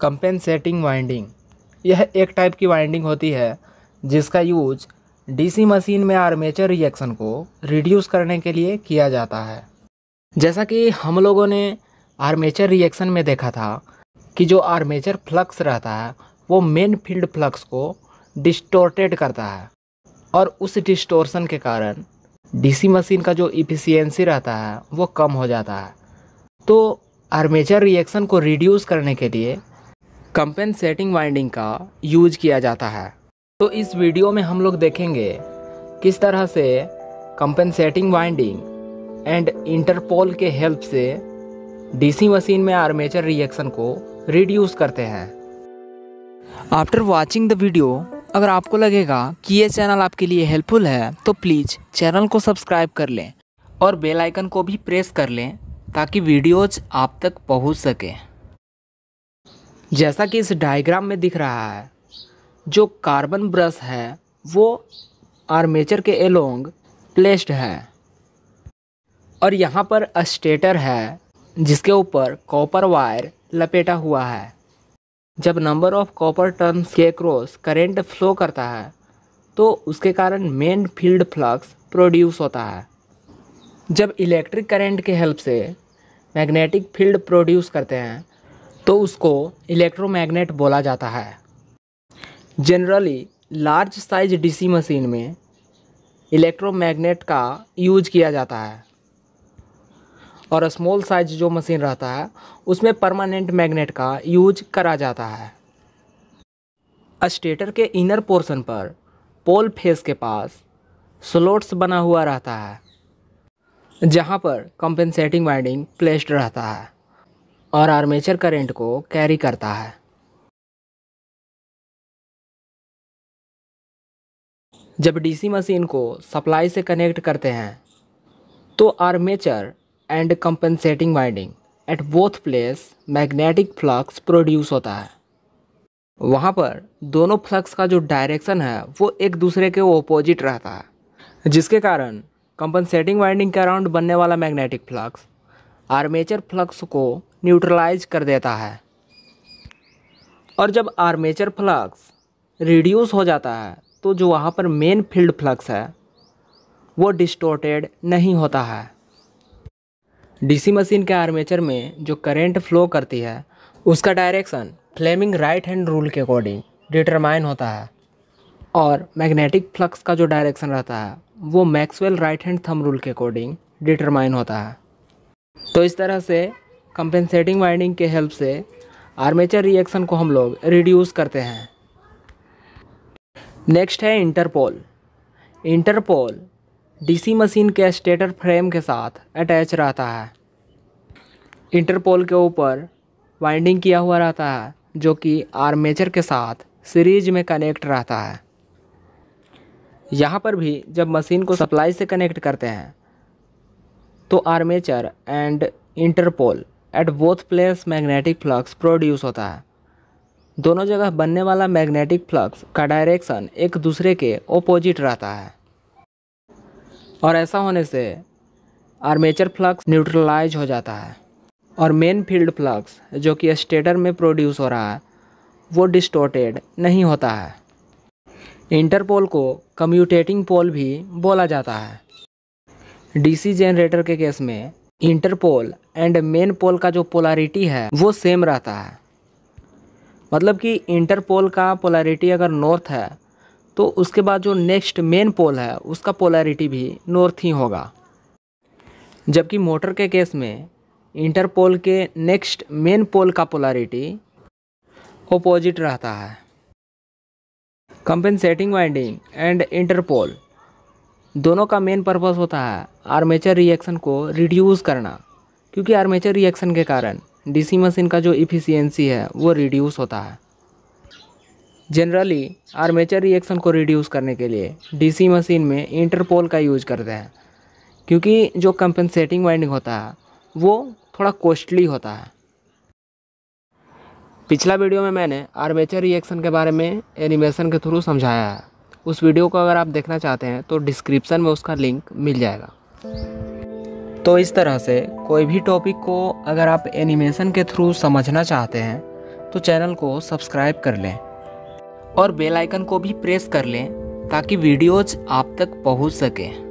compensating winding यह एक type की वाइंडिंग होती है जिसका यूज डीसी मशीन में आर्मेचर रिएक्शन को रिड्यूस करने के लिए किया जाता है जैसा कि हम लोगों ने आर्मेचर रिएक्शन में देखा था कि जो आर्मेचर फ्लक्स रहता है वो मेन फील्ड फ्लक्स को डिस्टोर्टेड करता है और उस डिस्टोर्सन के कारण डीसी मशीन का जो इफ़िशियंसी रहता है वो कम हो जाता है तो आर्मेचर रिएक्शन को रिड्यूस करने के लिए कंपेंसेटिंग वाइंडिंग का यूज किया जाता है तो इस वीडियो में हम लोग देखेंगे किस तरह से कंपेंसेटिंग वाइंडिंग एंड इंटरपोल के हेल्प से डीसी मशीन में आर्मेचर रिएक्शन को रिड्यूस करते हैं आफ्टर वॉचिंग द वीडियो अगर आपको लगेगा कि ये चैनल आपके लिए हेल्पफुल है तो प्लीज़ चैनल को सब्सक्राइब कर लें और बेल आइकन को भी प्रेस कर लें ताकि वीडियोज आप तक पहुंच सकें जैसा कि इस डायग्राम में दिख रहा है जो कार्बन ब्रश है वो आर्मेचर के एलोंग प्लेस्ड है और यहाँ पर अस्टेटर है जिसके ऊपर कॉपर वायर लपेटा हुआ है जब नंबर ऑफ कॉपर टर्न्स के क्रॉस करेंट फ्लो करता है तो उसके कारण मेन फील्ड फ्लक्स प्रोड्यूस होता है जब इलेक्ट्रिक करेंट के हेल्प से मैग्नेटिक फील्ड प्रोड्यूस करते हैं तो उसको इलेक्ट्रोमैग्नेट बोला जाता है generally large size DC machine में इलेक्ट्रोमैग्नेट का यूज किया जाता है और स्मॉल साइज जो मशीन रहता है उसमें परमानेंट मैग्नेट का यूज करा जाता है स्टेटर के इनर पोर्शन पर पोल फेस के पास स्लोट्स बना हुआ रहता है जहाँ पर कंपेंसेटिंग वाइंडिंग प्लेस्ड रहता है और आर्मेचर करंट को कैरी करता है जब डीसी मशीन को सप्लाई से कनेक्ट करते हैं तो armature and compensating winding at both place magnetic flux produce होता है वहाँ पर दोनों फ्लक्स का जो डायरेक्शन है वो एक दूसरे के ओपोजिट रहता है जिसके कारण कंपनसेटिंग वाइंडिंग के अराउंड बनने वाला मैग्नेटिक फ्लक्स आर्मेचर फ्लक्स को न्यूट्रलाइज कर देता है और जब आर्मेचर फ्लक्स रिड्यूस हो जाता है तो जो वहाँ पर मेन फील्ड फ्लक्स है वो डिस्टोर्टेड नहीं होता है डीसी मशीन के आर्मेचर में जो करंट फ्लो करती है उसका direction Fleming right hand rule के अकॉर्डिंग डिटरमाइन होता है और मैग्नेटिक फ्लक्स का जो डायरेक्शन रहता है वो Maxwell right hand thumb rule के अकॉर्डिंग डिटरमाइन होता है तो इस तरह से कंपेंसेटिंग वाइंडिंग के हेल्प से आर्मेचर रिएक्शन को हम लोग रिड्यूस करते हैं नेक्स्ट है इंटरपोल इंटरपोल डीसी मशीन के स्टेटर फ्रेम के साथ अटैच रहता है इंटरपोल के ऊपर वाइंडिंग किया हुआ रहता है जो कि आर्मेचर के साथ सीरीज में कनेक्ट रहता है यहाँ पर भी जब मशीन को सप्लाई से कनेक्ट करते हैं तो armature and interpole at both place magnetic flux produce होता है दोनों जगह बनने वाला मैग्नेटिक फ्लक्स का डायरेक्शन एक दूसरे के ओपोजिट रहता है और ऐसा होने से आर्मेचर फ्लक्स न्यूट्रलाइज हो जाता है और मेन फील्ड फ्लक्स जो कि स्टेटर में प्रोड्यूस हो रहा है वो डिस्टोटेड नहीं होता है इंटरपोल को कम्यूटेटिंग पोल भी बोला जाता है डीसी जनरेटर के केस में इंटरपोल एंड मेन पोल का जो पोलारिटी है वो सेम रहता है मतलब कि इंटर पोल का पोलारिटी अगर नॉर्थ है तो उसके बाद जो नेक्स्ट मेन पोल है उसका पोलारिटी भी नॉर्थ ही होगा जबकि मोटर के केस में इंटरपोल के नेक्स्ट मेन पोल का पोलारिटी ओपोजिट रहता है कंपेंसेटिंग वाइंडिंग एंड इंटरपोल दोनों का मेन पर्पस होता है आर्मेचर रिएक्शन को रिड्यूस करना क्योंकि आर्मेचर रिएक्शन के कारण डीसी मशीन का जो इफ़िशियंसी है वो रिड्यूस होता है जनरली आर्मेचर रिएक्शन को रिड्यूस करने के लिए डीसी मशीन में इंटरपोल का यूज करते हैं क्योंकि जो कंपनसेटिंग वाइंडिंग होता है वो थोड़ा कॉस्टली होता है पिछला वीडियो में मैंने आर्मेचर रिएक्शन के बारे में एनिमेशन के थ्रू समझाया है उस वीडियो को अगर आप देखना चाहते हैं तो डिस्क्रिप्सन में उसका लिंक मिल जाएगा तो इस तरह से कोई भी टॉपिक को अगर आप एनिमेशन के थ्रू समझना चाहते हैं तो चैनल को सब्सक्राइब कर लें और बेल आइकन को भी प्रेस कर लें ताकि वीडियोज आप तक पहुंच सकें